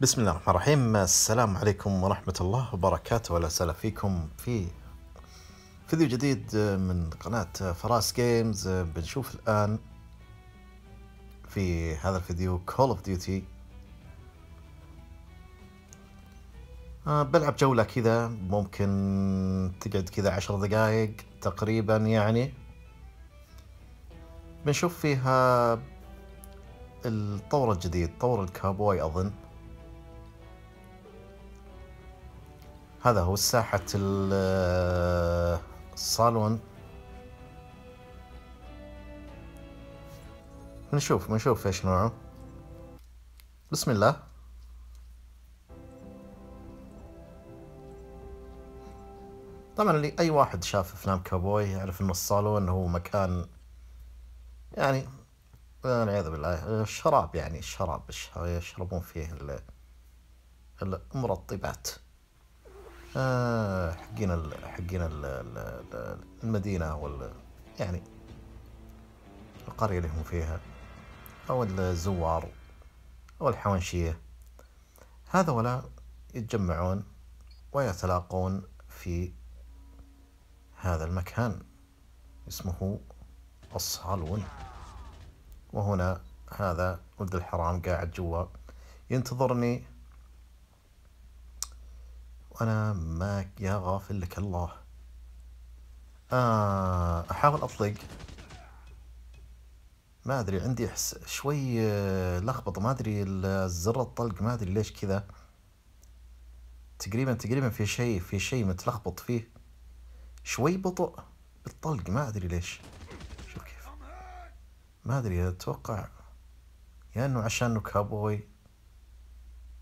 بسم الله الرحمن الرحيم السلام عليكم ورحمة الله وبركاته ولا سهلا فيكم في فيديو جديد من قناة فراس جيمز بنشوف الآن في هذا الفيديو كول اوف ديوتي بلعب جولة كذا ممكن تقعد كذا عشر دقايق تقريبا يعني بنشوف فيها الطور الجديد طور الكابوي أظن هذا هو ساحة الصالون نشوف نشوف ايش نوعه بسم الله طبعا اللي اي واحد شاف افلام كابوي يعرف ان الصالون هو مكان يعني والعياذ بالله الشراب يعني الشراب يشربون فيه المرطبات آه، حقين ال حقين ال المدينة وال يعني القرية اللي هم فيها أو الزوار أو الحوانشية هذا ولا يتجمعون ويتلاقون في هذا المكان اسمه الصالون وهنا هذا ولد الحرام قاعد جوا ينتظرني وأنا ما يا غافل لك الله آه أحاول أطلق ما أدري عندي أحس شوي آه، لخبط ما أدري الزر الطلق ما أدري ليش كذا تقريبا تقريبا في شيء في شيء متلخبط فيه شوي بطء بالطلق ما أدري ليش شوف كيف ما أدري أتوقع يا يعني إنه عشانه كابوي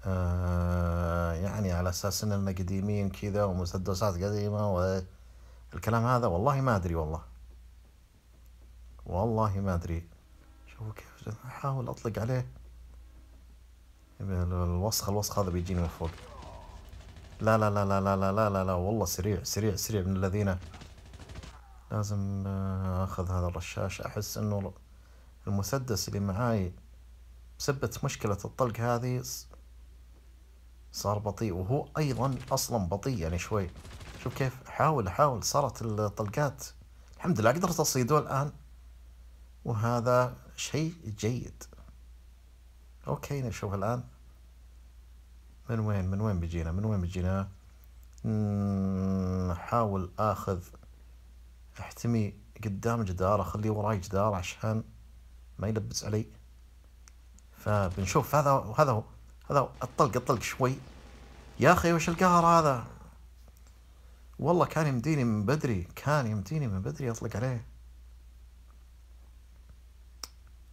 آه، يعني على اساس اننا قديمين كذا ومسدسات قديمه والكلام هذا والله ما ادري والله والله ما ادري شوفوا كيف احاول اطلق عليه الوسخ الوسخ هذا بيجيني من فوق لا لا لا لا لا لا لا لا, لا والله سريع سريع سريع من الذين لازم آه، اخذ هذا الرشاش احس انه المسدس اللي معاي بسبة مشكلة الطلق هذه صار بطيء وهو ايضا اصلا بطيء يعني شوي شوف كيف حاول حاول صارت الطلقات الحمد لله قدرت اصيده الان وهذا شيء جيد اوكي نشوف الان من وين من وين بيجينا من وين بيجينا نحاول اخذ احتمي قدام جدار اخليه وراي جدار عشان ما يلبس علي فبنشوف هذا هذا هو هذا الطلق الطلق شوي يا أخي وش القهر هذا والله كان يمديني من بدري كان يمديني من بدري أطلق عليه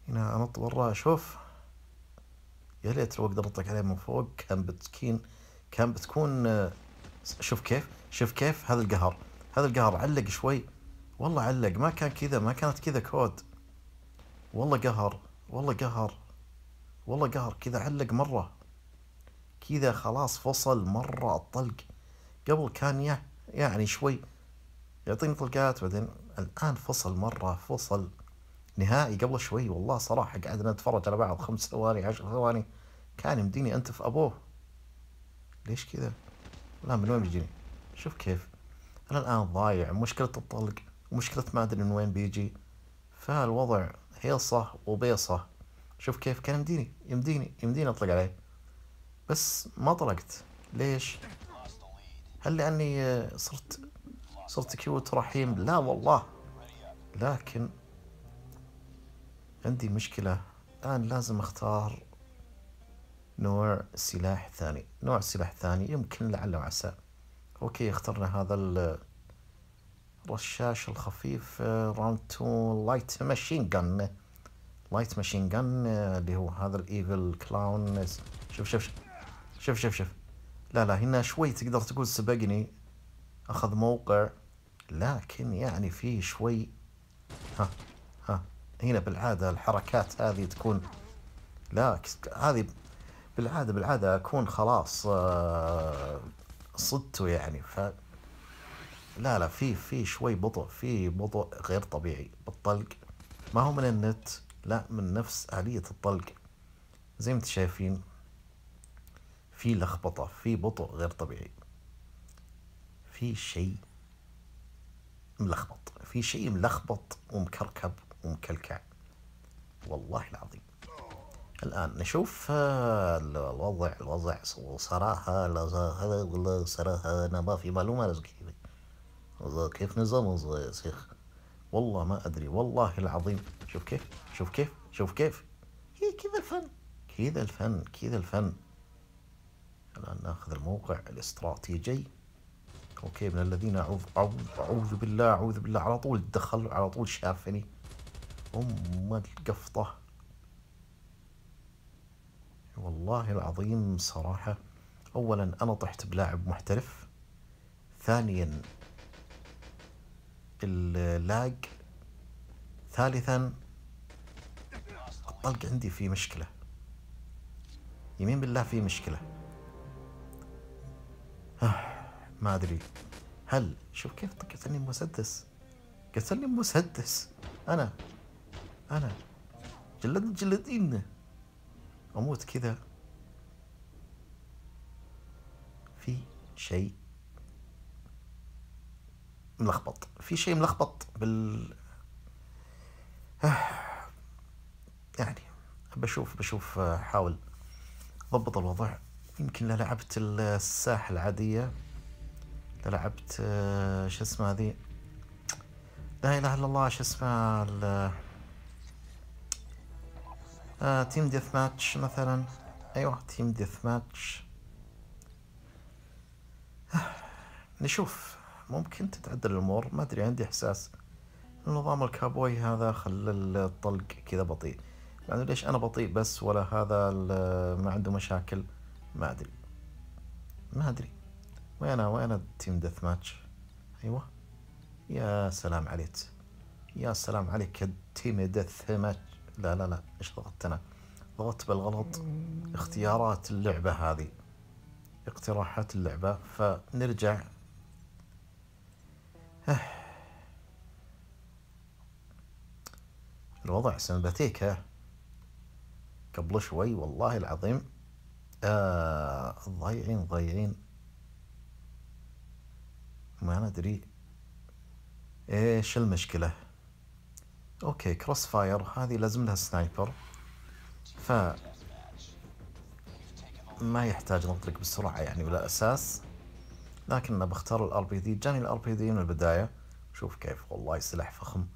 هنا أنط برا أشوف يا ليت لو أقدر أطلق عليه من فوق كان بتكين كان بتكون شوف كيف شوف كيف هذا القهر هذا القهر علق شوي والله علق ما كان كذا ما كانت كذا كود والله قهر والله قهر والله قهر كذا علق مرة كذا خلاص فصل مرة الطلق قبل كان يعني شوي يعطيني طلقات بعدين الآن فصل مرة فصل نهائي قبل شوي والله صراحة قعدنا نتفرج على بعض خمس ثواني عشر ثواني كان يمديني أنت في أبوه ليش كذا؟ لا من وين بيجيني؟ شوف كيف أنا الآن ضايع مشكلة الطلق ومشكلة ما أدري من وين بيجي فالوضع هيصة وبيصة شوف كيف كان يمديني يمديني يمديني أطلق عليه بس ما طلقت ليش هل لاني صرت صرت كيوت رحيم لا والله لكن عندي مشكلة الآن لازم أختار نوع سلاح ثاني نوع سلاح ثاني يمكن لعل وعسى أوكي اخترنا هذا الرشاش الخفيف راوند تو لايت ماشين جن لايت ماشين جن اللي هو هذا الايفل كلاون شوف شوف, شوف. شوف شوف شوف لا لا هنا شوي تقدر تقول سبقني أخذ موقع لكن يعني فيه شوي ها ها هنا بالعادة الحركات هذه تكون لا هذه بالعادة بالعادة أكون خلاص آه، صدته يعني ف لا لا في في شوي بطء في بطء غير طبيعي بالطلق ما هو من النت لا من نفس آلية الطلق زي ما انتم شايفين في لخبطة في بطء غير طبيعي في شيء ملخبط في شيء ملخبط ومكركب ومكلكع والله العظيم الآن نشوف آه، الوضع الوضع صراحة هذا ولا صراحة أنا ما في معلومة كيف نظام يا شيخ والله ما أدري والله العظيم شوف كيف شوف كيف شوف كيف هي كذا الفن كذا الفن كذا الفن الآن ناخذ الموقع الاستراتيجي أوكي من الذين أعوذ أعوذ بالله أعوذ بالله على طول دخل على طول شافني أم القفطة والله العظيم صراحة أولا أنا طحت بلاعب محترف ثانيا اللاج ثالثا الطلق عندي في مشكلة يمين بالله في مشكلة آه، ما أدري هل شوف كيف قتلني مسدس قتلني مسدس أنا أنا جلد جلدين أموت كذا في شيء ملخبط في شيء ملخبط بال آه، يعني بشوف بشوف احاول آه، ضبط الوضع يمكن لعبت الساحة العادية لعبت آه، شو اسمه هذي لا إله إلا الله شو اسمه تيم ديث ماتش مثلا أيوة تيم ديث ماتش نشوف ممكن تتعدل الأمور ما أدري عندي إحساس نظام الكابوي هذا خلى الطلق كذا بطيء يعني ليش أنا بطيء بس ولا هذا ما عنده مشاكل ما ادري ما ادري وين وين تيم ديث ماتش ايوه يا سلام عليك يا سلام عليك يا تيم ديث ماتش لا لا لا ايش ضغطت انا ضغطت بالغلط اختيارات اللعبه هذه اقتراحات اللعبه فنرجع أه. الوضع سمباتيكا قبل شوي والله العظيم آه ضايعين ضايعين ما ندري ايش المشكلة اوكي كروس فاير هذه لازم لها سنايبر ف ما يحتاج نطلق بسرعة يعني ولا أساس لكن أنا بختار الار بي دي جاني الار بي دي من البداية شوف كيف والله سلاح فخم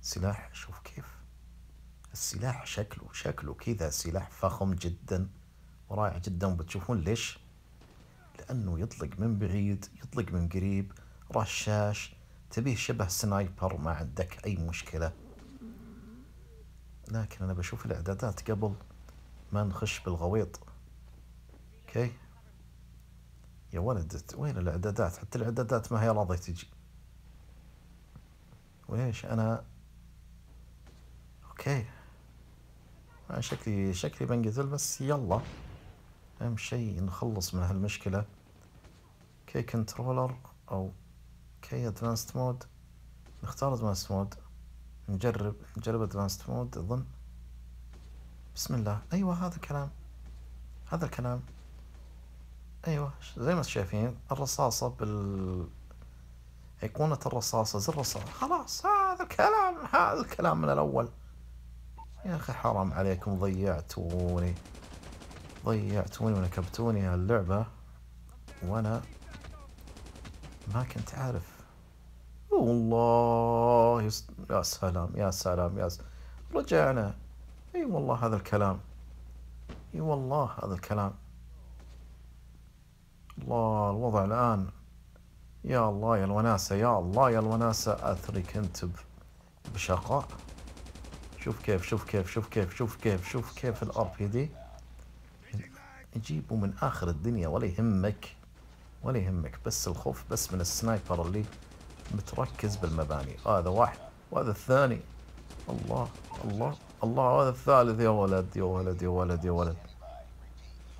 سلاح شوف كيف السلاح شكله شكله كذا سلاح فخم جدا ورائع جدا وبتشوفون ليش لأنه يطلق من بعيد يطلق من قريب رشاش تبيه شبه سنايبر ما عندك أي مشكلة لكن أنا بشوف الإعدادات قبل ما نخش بالغويط أوكي يا ولد وين الإعدادات حتى الإعدادات ما هي راضية تجي وليش أنا أوكي آه، شكلي شكلي بنقتل بس يلا أهم شيء نخلص من هالمشكلة كي كنترولر أو كي ادفانسد مود نختار ادفانسد مود نجرب نجرب ادفانسد مود أظن بسم الله أيوة هذا الكلام هذا الكلام أيوة زي ما شايفين الرصاصة بال أيقونة الرصاصة زر الرصاصة خلاص هذا الكلام هذا الكلام من الأول يا أخي حرام عليكم ضيعتوني ضيعتوني ونكبتوني هاللعبة وأنا ما كنت عارف والله يس... يا سلام يا سلام يا سلام رجعنا اي أيوة والله هذا الكلام اي أيوة والله هذا الكلام الله الوضع الان يا الله يا الوناسه يا الله يا الوناسه اثري كنت بشقاء شوف كيف شوف كيف شوف كيف شوف كيف شوف كيف الار بي دي اجيبه من اخر الدنيا ولا يهمك ولا يهمك بس الخوف بس من السنايبر اللي متركز بالمباني هذا واحد وهذا الثاني الله الله الله هذا الثالث يا ولد يا ولد يا ولد يا ولد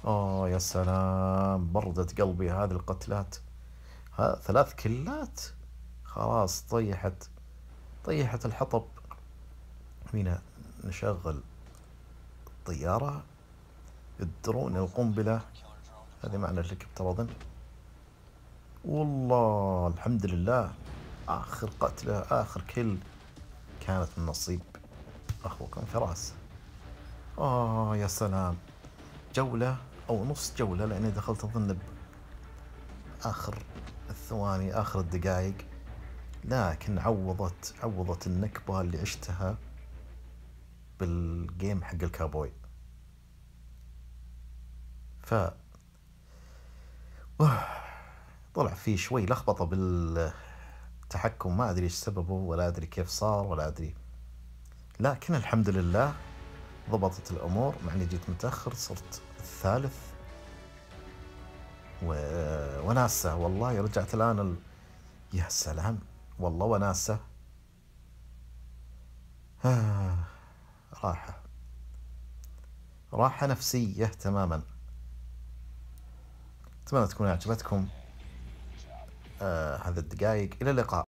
اه يا سلام بردت قلبي هذه القتلات ها ثلاث كلات خلاص طيحت طيحت الحطب هنا نشغل الطيارة الدرون القنبلة هذه معنى الهليكوبتر أظن والله الحمد لله آخر قتلة آخر كل كانت من نصيب أخوكم فراس آه يا سلام جولة أو نص جولة لأني دخلت أظن بآخر الثواني آخر الدقائق لكن عوضت عوضت النكبة اللي عشتها بالجيم حق الكابوي ف طلع في شوي لخبطة بالتحكم ما أدري إيش سببه ولا أدري كيف صار ولا أدري لكن الحمد لله ضبطت الأمور مع إني جيت متأخر صرت الثالث و... وناسة والله رجعت الآن ال... يا سلام والله وناسة آه راحة راحة نفسية تماماً أتمنى تكون عجبتكم آه هذه الدقائق إلى اللقاء